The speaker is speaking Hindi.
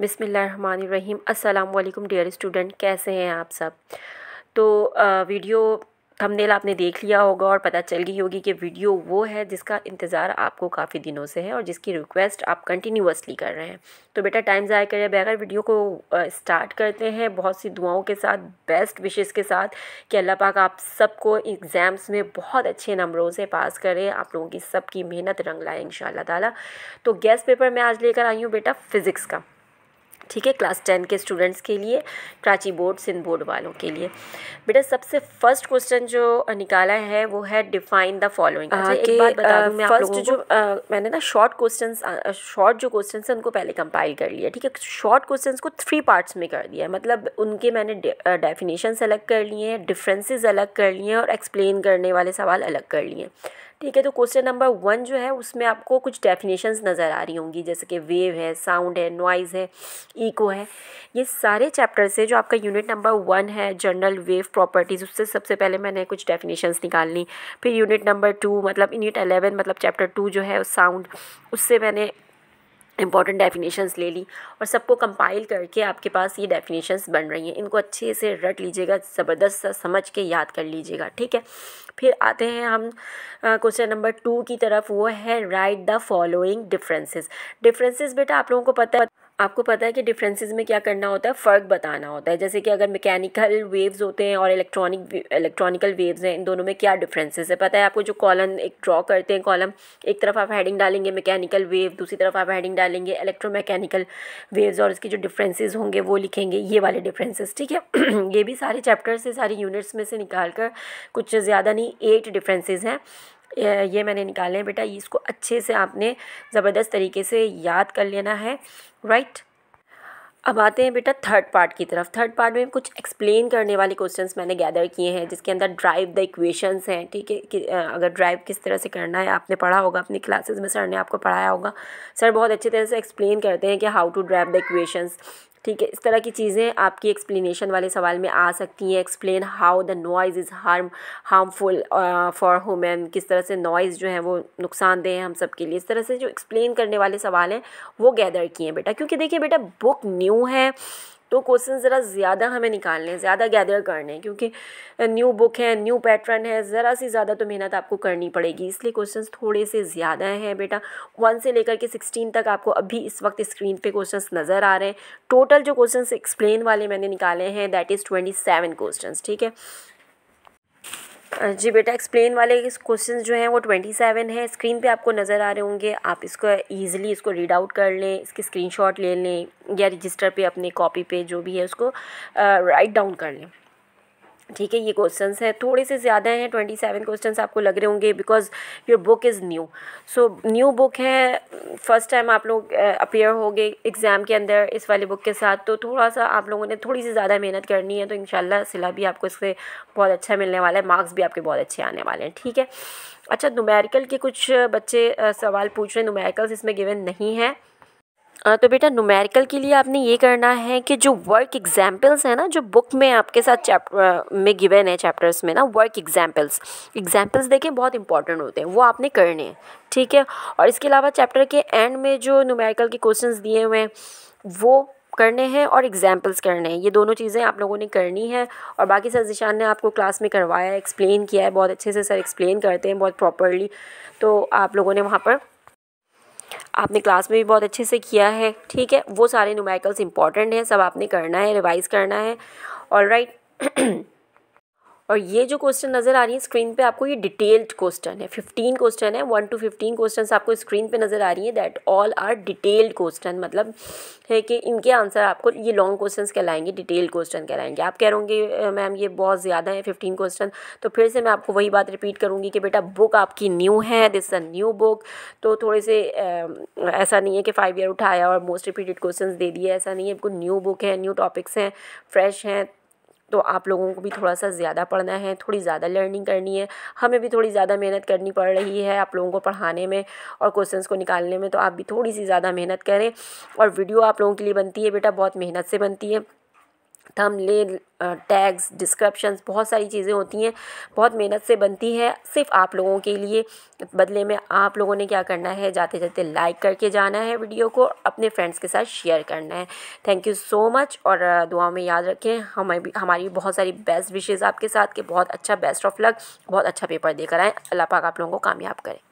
बिसमीम् अल्लाम डियर स्टूडेंट कैसे हैं आप सब तो वीडियो थंबनेल आपने देख लिया होगा और पता चल गई होगी कि वीडियो वो है जिसका इंतज़ार आपको काफ़ी दिनों से है और जिसकी रिक्वेस्ट आप कंटिन्यूसली कर रहे हैं तो बेटा टाइम ज़ाया करे बगैर वीडियो को स्टार्ट करते हैं बहुत सी दुआओं के साथ बेस्ट विशेज़ के साथ कि अल्लाह पाक आप सबको एग्ज़ाम्स में बहुत अच्छे नंबरों से पास करें आप लोगों की सबकी मेहनत रंग लाए इन शाह तो गैस पेपर मैं आज लेकर आई हूँ बेटा फ़िज़िक्स का ठीक है क्लास टेन के स्टूडेंट्स के लिए कराची बोर्ड सिंध बोर्ड वालों के लिए बेटा सबसे फर्स्ट क्वेश्चन जो निकाला है वो है डिफाइन द फॉलोइंग फर्स्ट जो आ, मैंने ना शॉर्ट क्वेश्चन शॉर्ट जो क्वेश्चन है उनको पहले कंपाइल कर लिया ठीक है शॉर्ट क्वेश्चन को थ्री पार्ट्स में कर दिया मतलब उनके मैंने डेफिनेशन अलग कर लिए हैं डिफ्रेंसेज अलग कर लिए हैं और एक्सप्लेन करने वाले सवाल अलग कर लिए हैं ठीक है तो क्वेश्चन नंबर वन जो है उसमें आपको कुछ डेफिनेशंस नज़र आ रही होंगी जैसे कि वेव है साउंड है नॉइज़ है ईको है ये सारे चैप्टर से जो आपका यूनिट नंबर वन है जनरल वेव प्रॉपर्टीज़ उससे सबसे पहले मैंने कुछ डेफिनेशंस निकालनी फिर यूनिट नंबर टू मतलब यूनिट अलेवन मतलब चैप्टर टू जो है साउंड उससे मैंने इंपॉर्टेंट डेफिनेशंस ले ली और सबको कंपाइल करके आपके पास ये डेफिनेशंस बन रही हैं इनको अच्छे से रट लीजिएगा ज़बरदस्त सा समझ के याद कर लीजिएगा ठीक है फिर आते हैं हम क्वेश्चन नंबर टू की तरफ वो है write the following differences differences बेटा आप लोगों को पता है आपको पता है कि डिफरेंसेस में क्या करना होता है फ़र्क बताना होता है जैसे कि अगर मैकेनिकल वेव्स होते हैं और इलेक्ट्रॉनिक इलेक्ट्रॉनिकल वेव्स हैं इन दोनों में क्या डिफरेंसेस है पता है आपको जो कॉलम एक ड्रॉ करते हैं कॉलम एक तरफ आप हेडिंग डालेंगे मैकेनिकल वेव दूसरी तरफ आप हेडिंग डालेंगे इलेक्ट्रो मैकेनिकल वेव्स और इसकी जो डिफरेंसेज होंगे वो लिखेंगे ये वाले डिफ्रेंसेज ठीक है ये भी सारे चैप्टर से सारी यूनिट्स में से निकाल कर कुछ ज़्यादा नहीं एट डिफरेंसेज हैं ये मैंने निकाले हैं बेटा इसको अच्छे से आपने ज़बरदस्त तरीके से याद कर लेना है राइट अब आते हैं बेटा थर्ड पार्ट की तरफ थर्ड पार्ट में कुछ एक्सप्लेन करने वाले क्वेश्चंस मैंने गैदर किए हैं जिसके अंदर ड्राइव द इक्वेशंस हैं ठीक है कि अगर ड्राइव किस तरह से करना है आपने पढ़ा होगा अपनी क्लासेस में सर ने आपको पढ़ाया होगा सर बहुत अच्छी तरह से एक्सप्लेन करते हैं कि how to derive the equations ठीक है इस तरह की चीज़ें आपकी एक्सप्लेनेशन वाले सवाल में आ सकती हैं explain how the noise is harm harmful for human किस तरह से नॉइज़ जो है वो नुकसानदेह है हम सब के लिए इस तरह से जो एक्सप्लेन करने वाले सवाल हैं वो गैदर किए हैं बेटा क्योंकि देखिए बेटा बुक न्यू है तो क्वेश्चन ज़रा ज़्यादा हमें निकालने हैं ज़्यादा गैदर करने हैं क्योंकि न्यू बुक है न्यू पैटर्न है ज़रा सी ज़्यादा तो मेहनत आपको करनी पड़ेगी इसलिए क्वेश्चन थोड़े से ज़्यादा हैं बेटा वन से लेकर के सिक्सटीन तक आपको अभी इस वक्त स्क्रीन पे क्वेश्चंस नज़र आ रहे हैं टोटल जो क्वेश्चंस एक्सप्लेन वाले मैंने निकाले हैं that is twenty seven question ठीक है जी बेटा एक्सप्लेन वाले क्वेश्चंस जो हैं वो ट्वेंटी सेवन है स्क्रीन पे आपको नज़र आ रहे होंगे आप इसको ईजिली इसको रीड आउट कर लें इसकी स्क्रीनशॉट ले लें या रजिस्टर पे अपने कॉपी पे जो भी है उसको राइट डाउन कर लें ठीक है ये क्वेश्चंस हैं थोड़े से ज़्यादा हैं ट्वेंटी सेवन क्वेश्चन आपको लग रहे होंगे because your book is new so new book है फर्स्ट टाइम आप लोग अपेयर हो गए एग्ज़ाम के अंदर इस वाले बुक के साथ तो थोड़ा सा आप लोगों ने थोड़ी सी ज़्यादा मेहनत करनी है तो इन सिला भी आपको इससे बहुत अच्छा मिलने वाला है मार्क्स भी आपके बहुत अच्छे आने वाले हैं ठीक है अच्छा नुमेरिकल के कुछ बच्चे सवाल पूछ रहे हैं नुमेरिकल्स इसमें गिवन नहीं है तो बेटा नुमेरिकल के लिए आपने ये करना है कि जो वर्क एग्जाम्पल्स हैं ना जो बुक में आपके साथ चैप्टर में गिवन है चैप्टर्स में ना वर्क एग्जाम्पल्स एग्जाम्पल्स देखें बहुत इंपॉर्टेंट होते हैं वो आपने करने हैं ठीक है और इसके अलावा चैप्टर के एंड में जो नुमेरिकल के क्वेश्चन दिए हुए हैं वो करने हैं और एग्जाम्पल्स करने हैं ये दोनों चीज़ें आप लोगों ने करनी है और बाकी सर जिशान ने आपको क्लास में करवाया है एक्सप्लेन किया है बहुत अच्छे से सर एक्सप्लेन करते हैं बहुत प्रॉपरली तो आप लोगों ने वहाँ पर आपने क्लास में भी बहुत अच्छे से किया है ठीक है वो सारे नुमाइकल्स इंपॉर्टेंट हैं सब आपने करना है रिवाइज़ करना है ऑल राइट और ये जो क्वेश्चन नज़र आ रही है स्क्रीन पे आपको ये डिटेल्ड क्वेश्चन है फिफ्टीन क्वेश्चन है वन टू फिफ्टीन क्वेश्चन आपको स्क्रीन पे नज़र आ रही है that all are detailed question मतलब है कि इनके आंसर आपको ये लॉन्ग क्वेश्चन कहलाएंगे डिटेल्ड क्वेश्चन कहलाएंगे आप कह रहे मैम ये बहुत ज़्यादा है फिफ्टीन क्वेश्चन तो फिर से मैं आपको वही बात रिपीट करूँगी कि बेटा बुक आपकी न्यू है दिस अ न्यू बुक तो थोड़े से ऐसा नहीं है कि फाइव ईयर उठाया और मोस्ट रिपीटेड क्वेश्चन दे दिए ऐसा नहीं है आपको न्यू बुक है न्यू टॉपिक्स हैं फ्रेश हैं तो आप लोगों को भी थोड़ा सा ज़्यादा पढ़ना है थोड़ी ज़्यादा लर्निंग करनी है हमें भी थोड़ी ज़्यादा मेहनत करनी पड़ रही है आप लोगों को पढ़ाने में और क्वेश्चंस को निकालने में तो आप भी थोड़ी सी ज़्यादा मेहनत करें और वीडियो आप लोगों के लिए बनती है बेटा बहुत मेहनत से बनती है थंबनेल टैग्स डिस्क्रिप्शंस बहुत सारी चीज़ें होती हैं बहुत मेहनत से बनती है सिर्फ आप लोगों के लिए बदले में आप लोगों ने क्या करना है जाते जाते लाइक करके जाना है वीडियो को अपने फ्रेंड्स के साथ शेयर करना है थैंक यू सो मच और दुआ में याद रखें हमें भी हमारी बहुत सारी बेस्ट विशेज़ आपके साथ के बहुत अच्छा बेस्ट ऑफ लक बहुत अच्छा पेपर देकर आएँ अल्लाह पाक आप लोगों को कामयाब करें